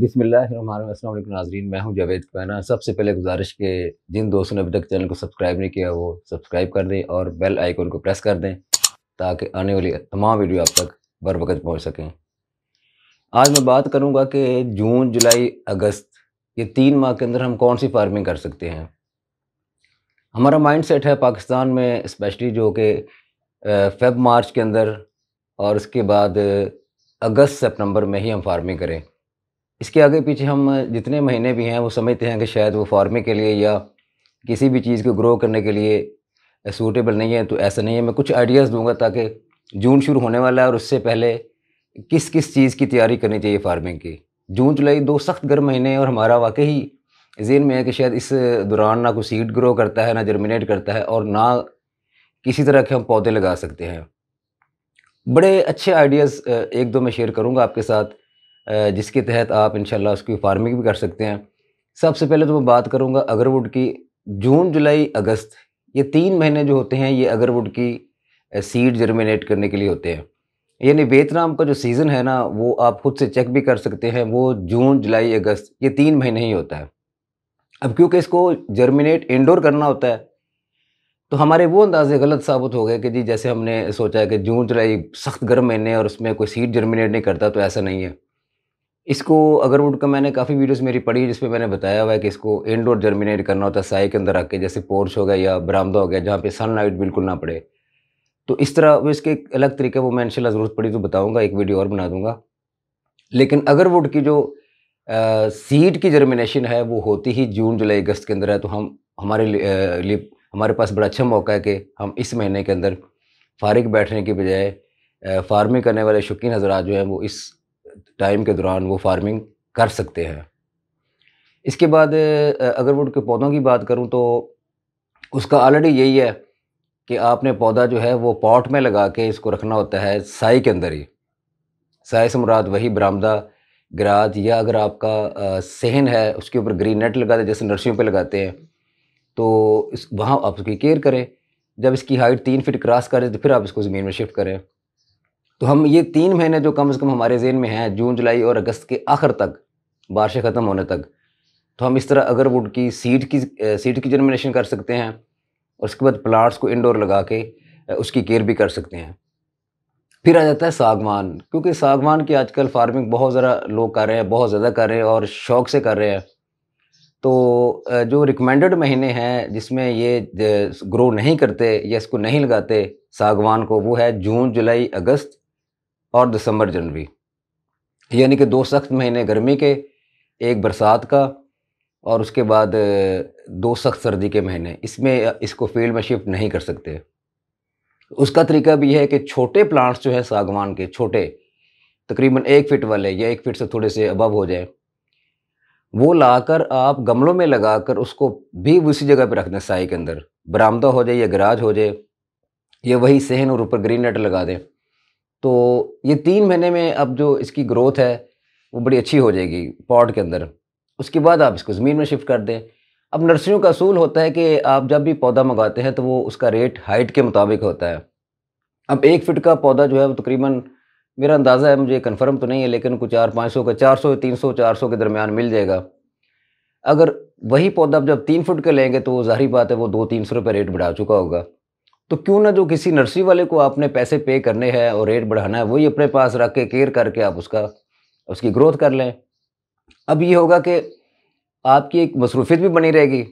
बिसमिल्लाम नाजरीन मैं हूं जावेद कुवैना सबसे पहले गुजारिश के जिन दोस्तों ने अभी तक चैनल को सब्सक्राइब नहीं किया वो सब्सक्राइब कर दें और बेल आइकॉन को प्रेस कर दें ताकि आने वाली तमाम वीडियो आप तक बर वक्त पहुँच सकें आज मैं बात करूँगा कि जून जुलाई अगस्त ये तीन माह के अंदर हम कौन सी फार्मिंग कर सकते हैं हमारा माइंड सेट है पाकिस्तान में स्पेशली जो कि फेब मार्च के अंदर और उसके बाद अगस्त सितंबर में ही हम फार्मिंग करें इसके आगे पीछे हम जितने महीने भी हैं वो समझते हैं कि शायद वो फार्मिंग के लिए या किसी भी चीज़ को ग्रो करने के लिए सूटेबल नहीं है तो ऐसा नहीं है मैं कुछ आइडियाज़ दूंगा ताकि जून शुरू होने वाला है और उससे पहले किस किस चीज़ की तैयारी करनी चाहिए फार्मिंग की जून जुलाई दो सख्त गर्म महीने हैं और हमारा वाकई जेन में है कि शायद इस दौरान ना कोई सीड ग्रो करता है ना जर्मिनेट करता है और ना किसी तरह के हम पौधे लगा सकते हैं बड़े अच्छे आइडियाज़ एक दो मैं शेयर करूँगा आपके साथ जिसके तहत आप इन उसकी फार्मिंग भी कर सकते हैं सबसे पहले तो मैं बात करूँगा अगरवुड की जून जुलाई अगस्त ये तीन महीने जो होते हैं ये अगरवुड की सीड जर्मिनेट करने के लिए होते हैं यानी वियतनाम का जो सीज़न है ना वो आप खुद से चेक भी कर सकते हैं वो जून जुलाई अगस्त ये तीन महीने ही होता है अब क्योंकि इसको जर्मिनेट इंडोर करना होता है तो हमारे वो अंदाजे गलत साबित हो गए कि जी जैसे हमने सोचा है कि जून जुलाई सख्त गर्म महीने और उसमें कोई सीड जर्मिनेट नहीं करता तो ऐसा नहीं है इसको अगरवुड का मैंने काफ़ी वीडियोस मेरी पढ़ी है जिसमें मैंने बताया हुआ है कि इसको इनडोर जर्मिनेट करना होता है साय के अंदर आके के जैसे पोर्च हो गया या बरामदा हो गया जहाँ पे सनलाइट बिल्कुल ना पड़े तो इस तरह वो इसके एक अलग तरीके वो मैं इनशाला ज़रूरत पड़ी तो बताऊँगा एक वीडियो और बना दूँगा लेकिन अगरवुड की जो सीड की जर्मिनेशन है वो होती ही जून जुलाई अगस्त के अंदर है तो हम हमारे लिए हमारे पास बड़ा अच्छा मौका है कि हम इस महीने के अंदर फारिग बैठने के बजाय फार्मिंग करने वाले शौकीन हजरात जो हैं वो इस टाइम के दौरान वो फार्मिंग कर सकते हैं इसके बाद अगर वुड के पौधों की बात करूँ तो उसका ऑलरेडी यही है कि आपने पौधा जो है वो पॉट में लगा के इसको रखना होता है साई के अंदर ही साय से मुराद वही बरामदा ग्राज या अगर आपका सहन है उसके ऊपर ग्रीन नेट लगाते हैं जैसे नर्सरियों पे लगाते हैं तो इस वहाँ आप उसकी केयर करें जब इसकी हाइट तीन फिट क्रॉस करें तो फिर आप इसको ज़मीन में शिफ्ट करें तो हम ये तीन महीने जो कम से कम हमारे जेन में हैं जून जुलाई और अगस्त के आखिर तक बारिशें ख़त्म होने तक तो हम इस तरह अगर वुड की सीड की सीड की जर्मिनेशन कर सकते हैं और उसके बाद प्लांट्स को इंडोर लगा के उसकी केयर भी कर सकते हैं फिर आ जाता है सागवान क्योंकि सागवान की आजकल फार्मिंग बहुत ज़रा लोग कर रहे हैं बहुत ज़्यादा कर रहे हैं और शौक से कर रहे हैं तो जो रिकमेंडेड महीने हैं जिसमें ये ग्रो नहीं करते या इसको नहीं लगाते सागवान को वो है जून जुलाई अगस्त और दिसंबर जनवरी यानी कि दो सख्त महीने गर्मी के एक बरसात का और उसके बाद दो सख्त सर्दी के महीने इसमें इसको फील्ड में शिफ्ट नहीं कर सकते उसका तरीका भी है कि छोटे प्लांट्स जो है सागवान के छोटे तकरीबन एक फिट वाले या एक फिट से थोड़े से अबव हो जाए वो लाकर आप गमलों में लगाकर उसको भी उसी जगह पर रख दें साई के अंदर बरामदा हो जाए या गराज हो जाए या वही सहन और ऊपर ग्रीन नेट लगा दें तो ये तीन महीने में अब जो इसकी ग्रोथ है वो बड़ी अच्छी हो जाएगी पॉट के अंदर उसके बाद आप इसको ज़मीन में शिफ्ट कर दें अब नर्सरियों का असूल होता है कि आप जब भी पौधा मंगाते हैं तो वो उसका रेट हाइट के मुताबिक होता है अब एक फिट का पौधा जो है वो तकरीबन मेरा अंदाज़ा है मुझे कन्फर्म तो नहीं है लेकिन कुछ चार पाँच सौ का चार सौ तीन सौ चार सौ के दरमियान मिल जाएगा अगर वही पौधा आप जब तीन फुट का लेंगे तो ज़ाहरी बात है वो दो तीन सौ रुपये रेट बढ़ा चुका होगा तो क्यों ना जो किसी नर्सरी वाले को आपने पैसे पे करने हैं और रेट बढ़ाना है वही अपने पास रख के केयर करके आप उसका उसकी ग्रोथ कर लें अब ये होगा कि आपकी एक मसरूफियत भी बनी रहेगी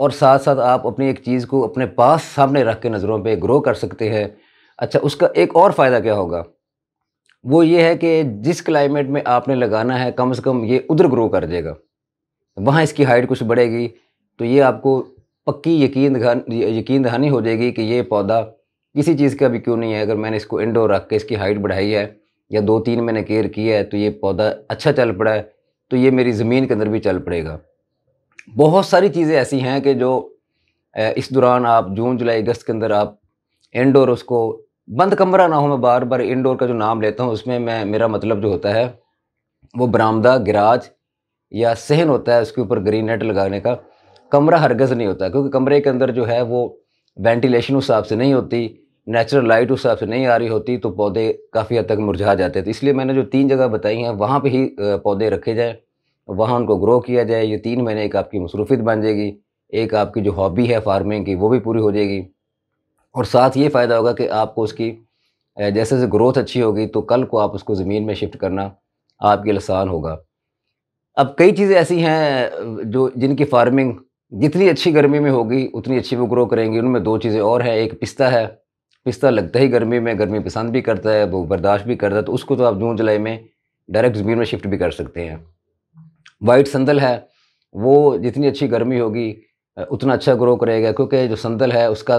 और साथ साथ आप अपनी एक चीज़ को अपने पास सामने रख के नज़रों पे ग्रो कर सकते हैं अच्छा उसका एक और फ़ायदा क्या होगा वो ये है कि जिस क्लाइमेट में आपने लगाना है कम से कम ये उधर ग्रो कर देगा वहाँ इसकी हाइट कुछ बढ़ेगी तो ये आपको पक्की यकीन यकीन दहानी हो जाएगी कि ये पौधा किसी चीज़ का भी क्यों नहीं है अगर मैंने इसको इंडोर रख के इसकी हाइट बढ़ाई है या दो तीन मैंने केयर किया है तो ये पौधा अच्छा चल पड़ा है तो ये मेरी ज़मीन के अंदर भी चल पड़ेगा बहुत सारी चीज़ें ऐसी हैं कि जो इस दौरान आप जून जुलाई अगस्त के अंदर आप इंडोर उसको बंद कमरा ना हो मैं बार बार इंडोर का जो नाम लेता हूँ उसमें मैं मेरा मतलब जो होता है वो बरामदा गिराज या सहन होता है उसके ऊपर ग्रीन नेट लगाने का कमरा हरगज़ नहीं होता क्योंकि कमरे के अंदर जो है वो वेंटिलेशन उस हिसाब से नहीं होती नेचुरल लाइट उस हिसाब से नहीं आ रही होती तो पौधे काफ़ी हद तक मुरझा जाते थे तो इसलिए मैंने जो तीन जगह बताई हैं वहाँ पर ही पौधे रखे जाएँ वहाँ उनको ग्रो किया जाए ये तीन महीने एक आपकी मसरूफियत बन जाएगी एक आपकी जो हॉबी है फार्मिंग की वो भी पूरी हो जाएगी और साथ ये फ़ायदा होगा कि आपको उसकी जैसे जैसे ग्रोथ अच्छी होगी तो कल को आप उसको ज़मीन में शिफ्ट करना आपके लिए आसान होगा अब कई चीज़ें ऐसी हैं जो जिनकी फार्मिंग जितनी अच्छी गर्मी में होगी उतनी अच्छी वो ग्रो करेंगी उनमें दो चीज़ें और हैं एक पिस्ता है पिस्ता लगता ही गर्मी में गर्मी पसंद भी करता है वो बर्दाश्त भी करता है तो उसको तो आप जून जुलाई में डायरेक्ट ज़मीन में शिफ्ट भी कर सकते हैं वाइट संदल है वो जितनी अच्छी गर्मी होगी उतना अच्छा ग्रो करेगा क्योंकि जो संदल है उसका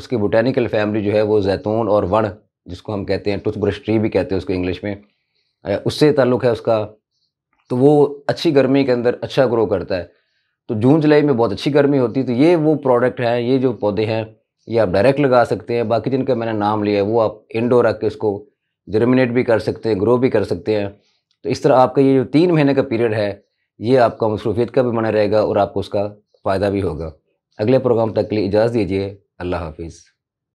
उसकी बोटेनिकल फैमिली जो है वो जैतून और वण जिसको हम कहते हैं टूथब्रश ट्री भी कहते हैं उसको इंग्लिश में उससे ताल्लुक़ है उसका तो वो अच्छी गर्मी के अंदर अच्छा ग्रो करता है तो जून जुलाई में बहुत अच्छी गर्मी होती है तो ये वो प्रोडक्ट हैं ये जो पौधे हैं ये आप डायरेक्ट लगा सकते हैं बाकी जिनका मैंने नाम लिया है वो आप इनडोर रख के उसको जर्मिनेट भी कर सकते हैं ग्रो भी कर सकते हैं तो इस तरह आपका ये जो तीन महीने का पीरियड है ये आपका मसरूफियत का भी बना रहेगा और आपको उसका फ़ायदा भी होगा अगले प्रोग्राम तक के लिए इजाज़त दीजिए अल्लाह हाफिज़